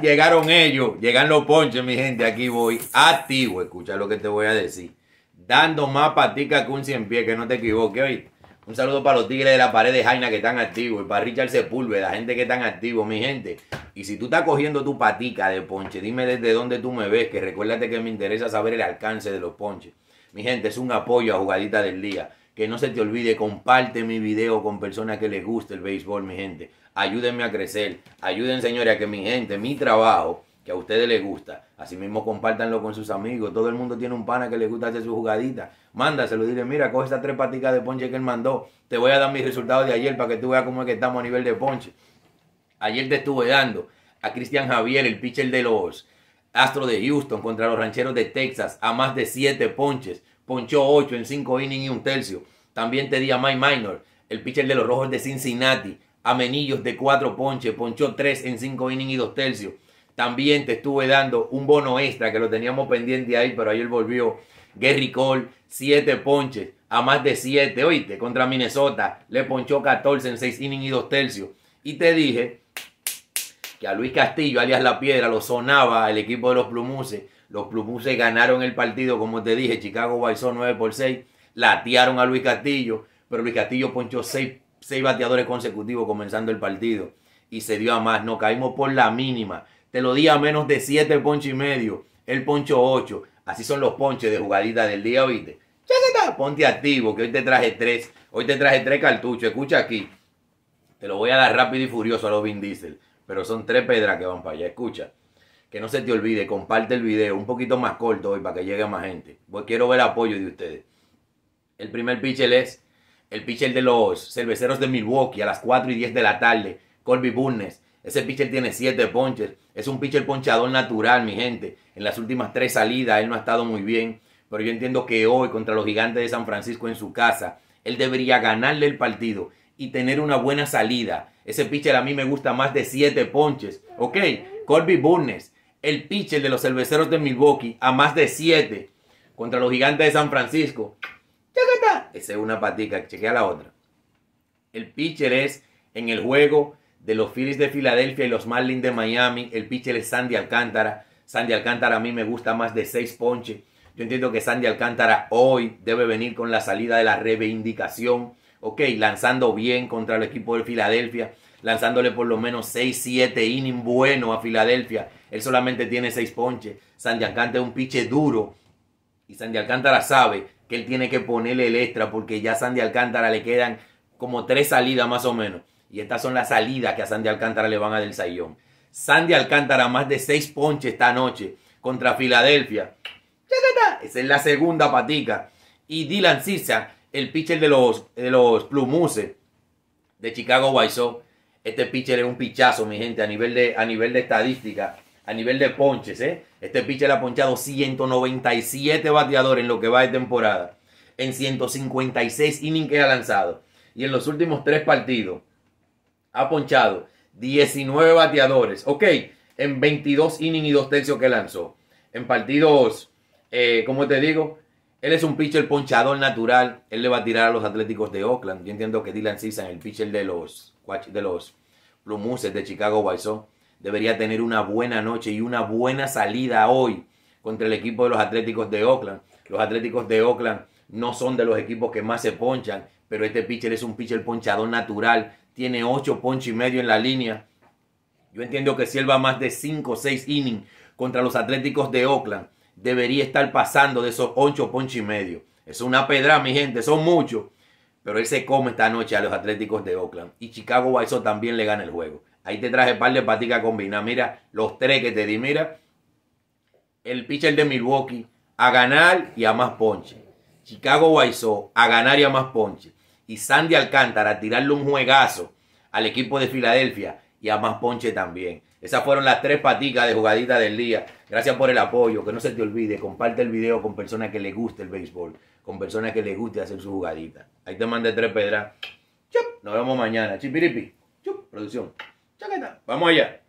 llegaron ellos, llegan los ponches, mi gente. Aquí voy activo, escucha lo que te voy a decir. Dando más patica que un cien pies, que no te equivoques, hoy. Un saludo para los tigres de la pared de Jaina que están activos y para Richard la gente que están activos, mi gente. Y si tú estás cogiendo tu patica de ponche, dime desde dónde tú me ves, que recuérdate que me interesa saber el alcance de los ponches. Mi gente, es un apoyo a jugadita del día. Que no se te olvide, comparte mi video con personas que les guste el béisbol, mi gente. Ayúdenme a crecer. Ayuden, señores, a que mi gente, mi trabajo, que a ustedes les gusta. Asimismo, compártanlo con sus amigos. Todo el mundo tiene un pana que les gusta hacer su jugadita. Mándaselo, dile, mira, coge estas tres patitas de ponche que él mandó. Te voy a dar mis resultados de ayer para que tú veas cómo es que estamos a nivel de ponche. Ayer te estuve dando a Cristian Javier, el pitcher de los Astros de Houston contra los Rancheros de Texas, a más de siete ponches ponchó 8 en 5 innings y 1 tercio. También te di a Mike Minor, el pitcher de los Rojos de Cincinnati, Amenillos de 4 ponches, ponchó 3 en 5 innings y 2 tercios. También te estuve dando un bono extra que lo teníamos pendiente ahí, pero ayer volvió Gary Cole, 7 ponches a más de 7, oíste, contra Minnesota, le ponchó 14 en 6 innings y 2 tercios. Y te dije que a Luis Castillo, alias La Piedra, lo sonaba el equipo de los Plumuses los Blue ganaron el partido, como te dije, Chicago Bison 9 por 6, latearon a Luis Castillo, pero Luis Castillo ponchó 6, bateadores consecutivos comenzando el partido y se dio a más, no caímos por la mínima. Te lo di a menos de 7 poncho y medio, el poncho 8. Así son los ponches de jugadita del día, ¿oíste? Ponte activo, que hoy te traje 3, hoy te traje 3 cartuchos, escucha aquí. Te lo voy a dar rápido y furioso a los Vin Diesel, pero son 3 pedras que van para allá, escucha que no se te olvide, comparte el video un poquito más corto hoy para que llegue más gente. Pues quiero ver el apoyo de ustedes. El primer pitcher es el pitcher de los cerveceros de Milwaukee a las 4 y 10 de la tarde, Colby Burnes. Ese pitcher tiene 7 ponches. Es un pitcher ponchador natural, mi gente. En las últimas 3 salidas él no ha estado muy bien. Pero yo entiendo que hoy contra los gigantes de San Francisco en su casa, él debería ganarle el partido y tener una buena salida. Ese pitcher a mí me gusta más de 7 ponches. Ok, Colby Burnes el pitcher de los cerveceros de Milwaukee a más de 7 contra los gigantes de San Francisco. Esa es una patica, chequea la otra. El pitcher es en el juego de los Phillies de Filadelfia y los Marlins de Miami. El pitcher es Sandy Alcántara. Sandy Alcántara a mí me gusta más de 6 ponches. Yo entiendo que Sandy Alcántara hoy debe venir con la salida de la reivindicación. Ok, lanzando bien contra el equipo de Filadelfia lanzándole por lo menos 6, 7 innings bueno a Filadelfia. Él solamente tiene 6 ponches. Sandy Alcántara es un piche duro. Y Sandy Alcántara sabe que él tiene que ponerle el extra porque ya a Sandy Alcántara le quedan como 3 salidas más o menos. Y estas son las salidas que a Sandy Alcántara le van a del sayón. Sandy Alcántara más de 6 ponches esta noche contra Filadelfia. Esa es la segunda patica. Y Dylan Sisa, el pitcher de los, de los de Chicago White Sox, este pitcher es un pichazo, mi gente, a nivel de, a nivel de estadística, a nivel de ponches. ¿eh? Este pitcher ha ponchado 197 bateadores en lo que va de temporada. En 156 innings que ha lanzado. Y en los últimos tres partidos ha ponchado 19 bateadores. Ok, en 22 innings y dos tercios que lanzó. En partidos, eh, como te digo, él es un pitcher ponchador natural. Él le va a tirar a los Atléticos de Oakland. Yo entiendo que Dylan es el pitcher de los de los Plumuses de Chicago White debería tener una buena noche y una buena salida hoy contra el equipo de los Atléticos de Oakland. Los Atléticos de Oakland no son de los equipos que más se ponchan, pero este pitcher es un pitcher ponchador natural. Tiene 8 ponches y medio en la línea. Yo entiendo que si él va más de 5 o 6 innings contra los Atléticos de Oakland, debería estar pasando de esos 8 ponches y medio. Es una pedra, mi gente, son muchos. Pero él se come esta noche a los Atléticos de Oakland. Y Chicago Sox también le gana el juego. Ahí te traje par de patitas combinadas. Mira, los tres que te di. Mira, el pitcher de Milwaukee a ganar y a más ponche. Chicago Sox a ganar y a más ponche. Y Sandy Alcántara a tirarle un juegazo al equipo de Filadelfia y a más ponche también. Esas fueron las tres paticas de jugadita del día. Gracias por el apoyo. Que no se te olvide. Comparte el video con personas que les guste el béisbol. Con personas que les guste hacer su jugadita. Ahí te mandé tres pedras. Nos vemos mañana. Chipiripi. Chup. Producción. Chaqueta. Vamos allá.